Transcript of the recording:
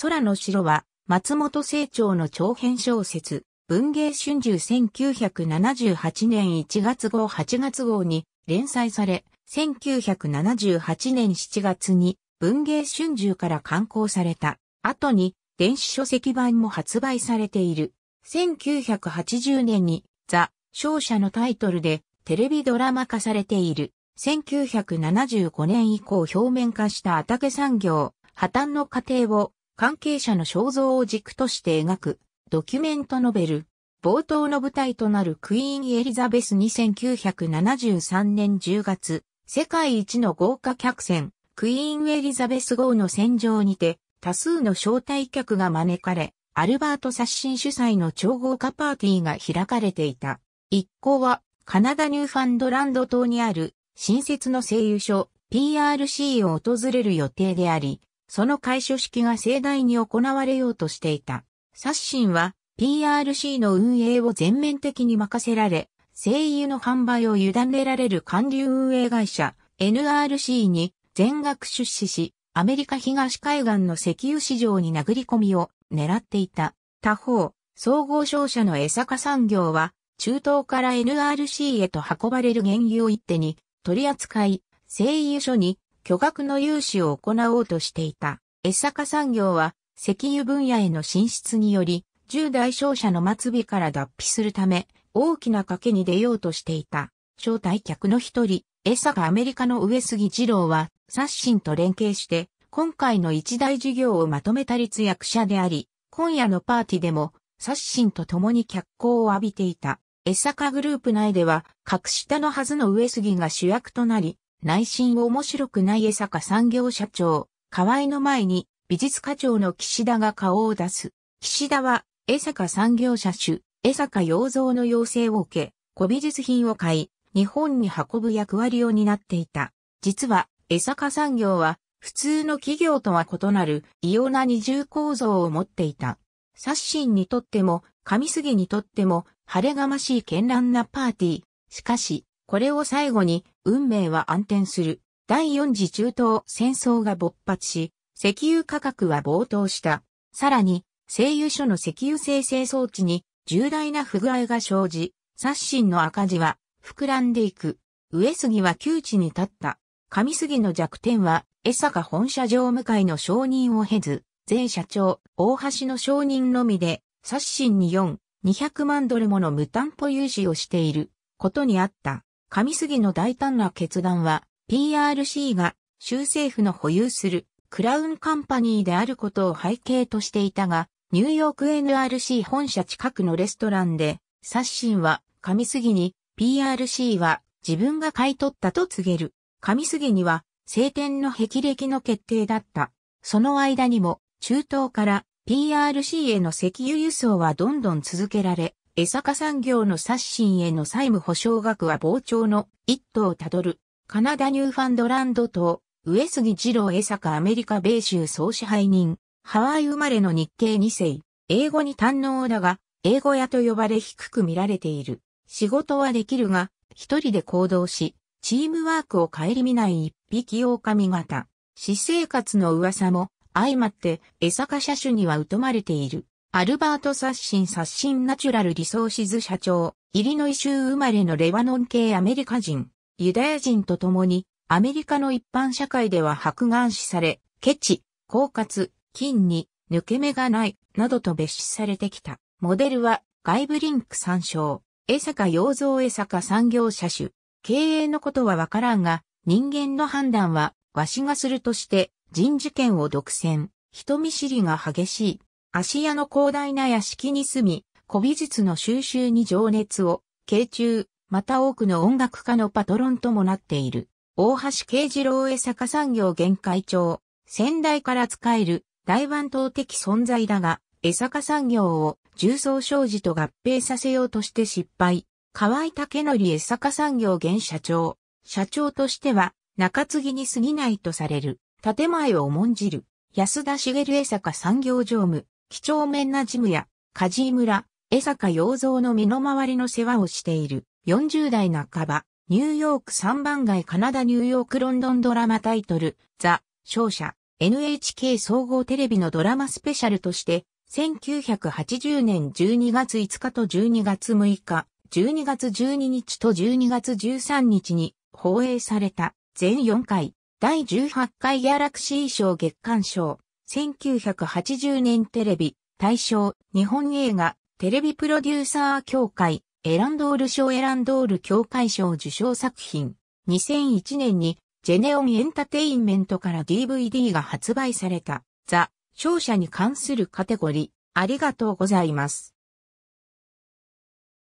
空の城は、松本清張の長編小説、文芸春秋1978年1月号8月号に連載され、1978年7月に文芸春秋から刊行された後に電子書籍版も発売されている。1980年にザ・勝者のタイトルでテレビドラマ化されている。1975年以降表面化した畑産業、破綻の過程を関係者の肖像を軸として描く、ドキュメントノベル。冒頭の舞台となるクイーン・エリザベス2973年10月、世界一の豪華客船、クイーン・エリザベス号の戦場にて、多数の招待客が招かれ、アルバート刷新主催の超豪華パーティーが開かれていた。一行は、カナダニューファンドランド島にある、新設の声優所、PRC を訪れる予定であり、その開所式が盛大に行われようとしていた。刷新は PRC の運営を全面的に任せられ、精油の販売を委ねられる管理運営会社 NRC に全額出資し、アメリカ東海岸の石油市場に殴り込みを狙っていた。他方、総合商社の江坂産業は、中東から NRC へと運ばれる原油を一手に取り扱い、製油所に巨額の融資を行おうとしていた。江坂産業は石油分野への進出により、10代商社の末尾から脱皮するため、大きな賭けに出ようとしていた。招待客の一人、江坂アメリカの上杉二郎は、刷新と連携して、今回の一大事業をまとめた立役者であり、今夜のパーティーでも、刷新と共に脚光を浴びていた。江坂グループ内では、格下のはずの上杉が主役となり、内心面白くない江坂産業社長、河合の前に美術課長の岸田が顔を出す。岸田は江坂産業社主、江坂洋蔵の要請を受け、古美術品を買い、日本に運ぶ役割を担っていた。実は、江坂産業は、普通の企業とは異なる異様な二重構造を持っていた。刷新にとっても、上杉にとっても、晴れがましい絢爛なパーティー。しかし、これを最後に、運命は暗転する。第四次中東戦争が勃発し、石油価格は暴騰した。さらに、製油所の石油生成装置に重大な不具合が生じ、刷新の赤字は膨らんでいく。上杉は窮地に立った。上杉の弱点は、江坂本社常務会の承認を経ず、前社長、大橋の承認のみで、刷新に4、200万ドルもの無担保融資をしていることにあった。上杉の大胆な決断は、PRC が州政府の保有するクラウンカンパニーであることを背景としていたが、ニューヨーク NRC 本社近くのレストランで、刷新は上杉に PRC は自分が買い取ったと告げる。上杉には晴天の霹靂の決定だった。その間にも中東から PRC への石油輸送はどんどん続けられ、江坂産業の刷新への債務保証額は膨張の一途をたどる。カナダニューファンドランド島、上杉二郎江坂アメリカ米州総支配人、ハワイ生まれの日系2世、英語に堪能だが、英語屋と呼ばれ低く見られている。仕事はできるが、一人で行動し、チームワークを顧みない一匹狼型。私生活の噂も相まって江坂車種には疎まれている。アルバート・サッシン・サッシン・ナチュラル・リソーシズ社長、イリノイ州生まれのレバノン系アメリカ人、ユダヤ人と共に、アメリカの一般社会では白眼視され、ケチ、狡猾、金に、抜け目がない、などと蔑視されてきた。モデルは、外部リンク参照、江坂洋造江坂産業社主。経営のことはわからんが、人間の判断は、わしがするとして、人事権を独占。人見知りが激しい。芦屋の広大な屋敷に住み、古美術の収集に情熱を、慶中、また多くの音楽家のパトロンともなっている。大橋慶次郎江坂産業現会長、先代から使える大番頭的存在だが、江坂産業を重曹商事と合併させようとして失敗。河合武則江坂産業現社長。社長としては中継ぎに過ぎないとされる。建前を重んじる。安田茂江坂産業常務。貴重面なジムや、梶井村、江坂洋蔵の身の回りの世話をしている、40代半ば、ニューヨーク3番街カナダニューヨークロンドンドラマタイトル、ザ・勝者、NHK 総合テレビのドラマスペシャルとして、1980年12月5日と12月6日、12月12日と12月13日に放映された全4回、第18回ギャラクシー賞月間賞、1980年テレビ、大賞、日本映画、テレビプロデューサー協会、エランドール賞エランドール協会賞受賞作品。2001年に、ジェネオンエンタテインメントから DVD が発売された、ザ、勝者に関するカテゴリー、ありがとうございます。